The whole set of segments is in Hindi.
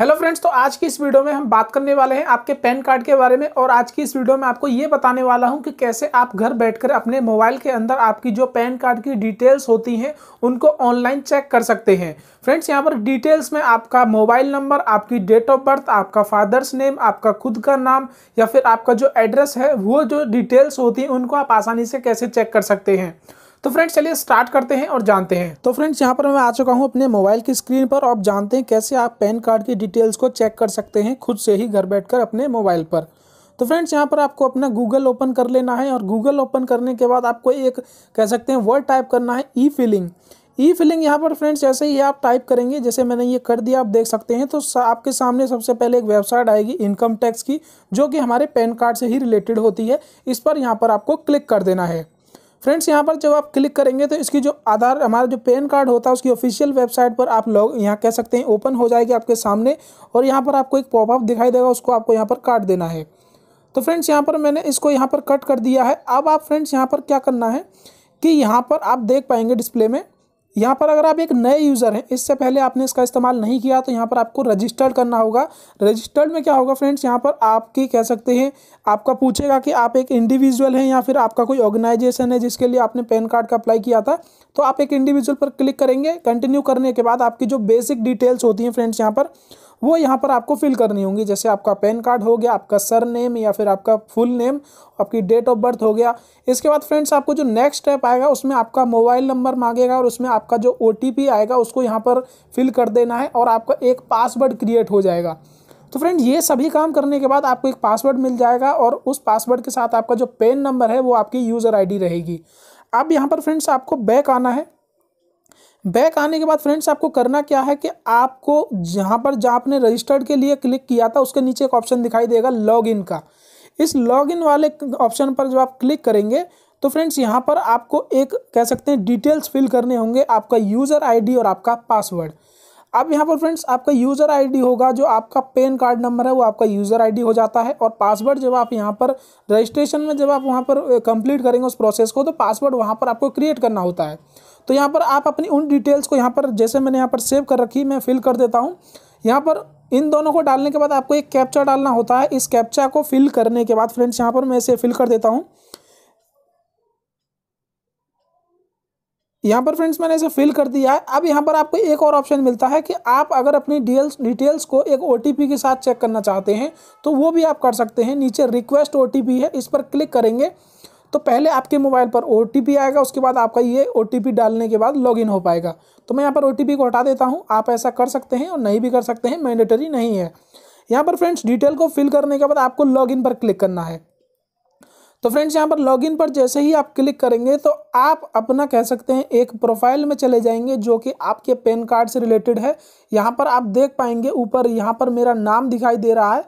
हेलो फ्रेंड्स तो आज की इस वीडियो में हम बात करने वाले हैं आपके पैन कार्ड के बारे में और आज की इस वीडियो में आपको ये बताने वाला हूं कि कैसे आप घर बैठकर अपने मोबाइल के अंदर आपकी जो पैन कार्ड की डिटेल्स होती हैं उनको ऑनलाइन चेक कर सकते हैं फ्रेंड्स यहाँ पर डिटेल्स में आपका मोबाइल नंबर आपकी डेट ऑफ बर्थ आपका फादर्स नेम आपका खुद का नाम या फिर आपका जो एड्रेस है वो जो डिटेल्स होती हैं उनको आप आसानी से कैसे चेक कर सकते हैं तो फ्रेंड्स चलिए स्टार्ट करते हैं और जानते हैं तो फ्रेंड्स यहाँ पर मैं आ चुका हूँ अपने मोबाइल की स्क्रीन पर और जानते हैं कैसे आप पैन कार्ड की डिटेल्स को चेक कर सकते हैं खुद से ही घर बैठकर अपने मोबाइल पर तो फ्रेंड्स यहाँ पर आपको अपना गूगल ओपन कर लेना है और गूगल ओपन करने के बाद आपको एक कह सकते हैं वर्ड टाइप करना है ई फिलिंग ई फिलिंग यहाँ पर फ्रेंड्स जैसे ही आप टाइप करेंगे जैसे मैंने ये कर दिया आप देख सकते हैं तो आपके सामने सबसे पहले एक वेबसाइट आएगी इनकम टैक्स की जो कि हमारे पैन कार्ड से ही रिलेटेड होती है इस पर यहाँ पर आपको क्लिक कर देना है फ्रेंड्स यहाँ पर जब आप क्लिक करेंगे तो इसकी जो आधार हमारा जो पैन कार्ड होता है उसकी ऑफिशियल वेबसाइट पर आप लॉग यहाँ कह सकते हैं ओपन हो जाएगी आपके सामने और यहाँ पर आपको एक पॉपअप दिखाई देगा उसको आपको यहाँ पर काट देना है तो फ्रेंड्स यहाँ पर मैंने इसको यहाँ पर कट कर दिया है अब आप फ्रेंड्स यहाँ पर क्या करना है कि यहाँ पर आप देख पाएंगे डिस्प्ले में यहाँ पर अगर आप एक नए यूज़र हैं इससे पहले आपने इसका इस्तेमाल नहीं किया तो यहाँ पर आपको रजिस्टर्ड करना होगा रजिस्टर्ड में क्या होगा फ्रेंड्स यहाँ पर आपकी कह सकते हैं आपका पूछेगा कि आप एक इंडिविजुअल हैं या फिर आपका कोई ऑर्गेनाइजेशन है जिसके लिए आपने पैन कार्ड का अप्लाई किया था तो आप एक इंडिविजुअल पर क्लिक करेंगे कंटिन्यू करने के बाद आपकी जो बेसिक डिटेल्स होती हैं फ्रेंड्स यहाँ पर वो यहाँ पर आपको फिल करनी होंगी जैसे आपका पैन कार्ड हो गया आपका सर नेम या फिर आपका फुल नेम आपकी डेट ऑफ बर्थ हो गया इसके बाद फ्रेंड्स आपको जो नेक्स्ट स्टेप आएगा उसमें आपका मोबाइल नंबर मांगेगा और उसमें आपका जो ओ आएगा उसको यहाँ पर फिल कर देना है और आपका एक पासवर्ड क्रिएट हो जाएगा तो फ्रेंड ये सभी काम करने के बाद आपको एक पासवर्ड मिल जाएगा और उस पासवर्ड के साथ आपका जो पेन नंबर है वो आपकी यूज़र आईडी रहेगी अब यहाँ पर फ्रेंड्स आपको बैक आना है बैक आने के बाद फ्रेंड्स आपको करना क्या है कि आपको जहाँ पर जहाँ आपने रजिस्टर्ड के लिए क्लिक किया था उसके नीचे एक ऑप्शन दिखाई देगा लॉगिन का इस लॉगिन वाले ऑप्शन पर जब आप क्लिक करेंगे तो फ्रेंड्स यहाँ पर आपको एक कह सकते हैं डिटेल्स फिल करने होंगे आपका यूज़र आई और आपका पासवर्ड अब यहाँ पर फ्रेंड्स आपका यूज़र आई होगा जो आपका पेन कार्ड नंबर है वो आपका यूज़र आई हो जाता है और पासवर्ड जब आप यहाँ पर रजिस्ट्रेशन में जब आप वहाँ पर कंप्लीट करेंगे उस प्रोसेस को तो पासवर्ड वहाँ पर आपको क्रिएट करना होता है तो यहाँ पर आप अपनी उन डिटेल्स को यहाँ पर जैसे मैंने यहाँ पर सेव कर रखी मैं फिल कर देता हूँ यहाँ पर इन दोनों को डालने के बाद आपको एक कैप्चा डालना होता है इस कैप्चा को फिल करने के बाद फ्रेंड्स यहाँ पर मैं इसे फिल कर देता हूँ यहाँ पर फ्रेंड्स मैंने इसे फिल कर दिया है अब यहाँ पर आपको एक और ऑप्शन मिलता है कि आप अगर अपनी डीएल्स डिटेल्स को एक ओटीपी के साथ चेक करना चाहते हैं तो वो भी आप कर सकते हैं नीचे रिक्वेस्ट ओ है इस पर क्लिक करेंगे तो पहले आपके मोबाइल पर ओ आएगा उसके बाद आपका ये ओ डालने के बाद लॉगिन हो पाएगा तो मैं यहाँ पर ओ को हटा देता हूँ आप ऐसा कर सकते हैं और नहीं भी कर सकते हैं मैंडेटरी नहीं है यहाँ पर फ्रेंड्स डिटेल को फिल करने के बाद आपको लॉगिन पर क्लिक करना है तो फ्रेंड्स यहाँ पर लॉगिन पर जैसे ही आप क्लिक करेंगे तो आप अपना कह सकते हैं एक प्रोफाइल में चले जाएंगे जो कि आपके पैन कार्ड से रिलेटेड है यहाँ पर आप देख पाएंगे ऊपर यहाँ पर मेरा नाम दिखाई दे रहा है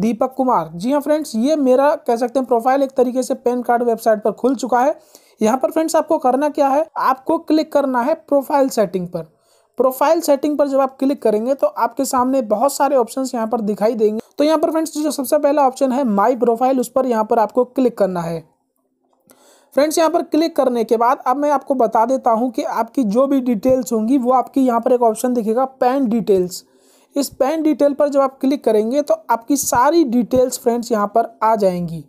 दीपक कुमार जी हाँ फ्रेंड्स ये मेरा कह सकते हैं प्रोफाइल एक तरीके से पैन कार्ड वेबसाइट पर खुल चुका है यहाँ पर फ्रेंड्स आपको करना क्या है आपको क्लिक करना है प्रोफाइल सेटिंग पर प्रोफाइल सेटिंग पर जब आप क्लिक करेंगे तो आपके सामने बहुत सारे ऑप्शंस यहाँ पर दिखाई देंगे तो यहाँ पर फ्रेंड्स जो सबसे पहला ऑप्शन है माई प्रोफाइल उस पर यहाँ पर आपको क्लिक करना है फ्रेंड्स यहाँ पर क्लिक करने के बाद अब मैं आपको बता देता हूँ कि आपकी जो भी डिटेल्स होंगी वो आपकी यहाँ पर एक ऑप्शन दिखेगा पैन डिटेल्स इस पैन डिटेल पर जब आप क्लिक करेंगे तो आपकी सारी डिटेल्स फ्रेंड्स यहाँ पर आ जाएंगी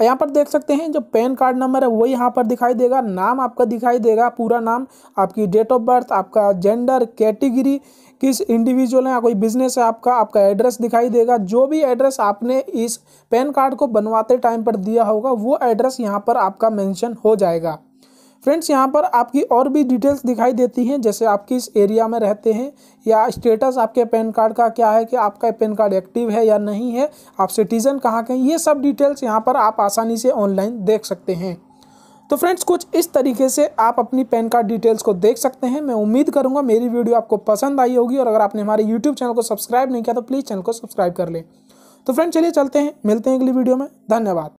यहाँ पर देख सकते हैं जो पैन कार्ड नंबर है वो यहाँ पर दिखाई देगा नाम आपका दिखाई देगा पूरा नाम आपकी डेट ऑफ बर्थ आपका जेंडर कैटेगरी किस इंडिविजुअल है कोई बिजनेस है आपका आपका एड्रेस दिखाई देगा जो भी एड्रेस आपने इस पैन कार्ड को बनवाते टाइम पर दिया होगा वो एड्रेस यहाँ पर आपका मेंशन हो जाएगा फ्रेंड्स यहाँ पर आपकी और भी डिटेल्स दिखाई देती हैं जैसे आप किस एरिया में रहते हैं या स्टेटस आपके पैन कार्ड का क्या है कि आपका पैन कार्ड एक्टिव है या नहीं है आप सिटीज़न कहाँ के हैं ये सब डिटेल्स यहाँ पर आप आसानी से ऑनलाइन देख सकते हैं तो फ्रेंड्स कुछ इस तरीके से आप अपनी पैन कार्ड डिटेल्स को देख सकते हैं मैं उम्मीद करूंगा मेरी वीडियो आपको पसंद आई होगी और अगर आपने हमारे यूट्यूब चैनल को सब्सक्राइब नहीं किया तो प्लीज़ चैनल को सब्सक्राइब कर लें तो फ्रेंड्स चलिए चलते हैं मिलते हैं अगली वीडियो में धन्यवाद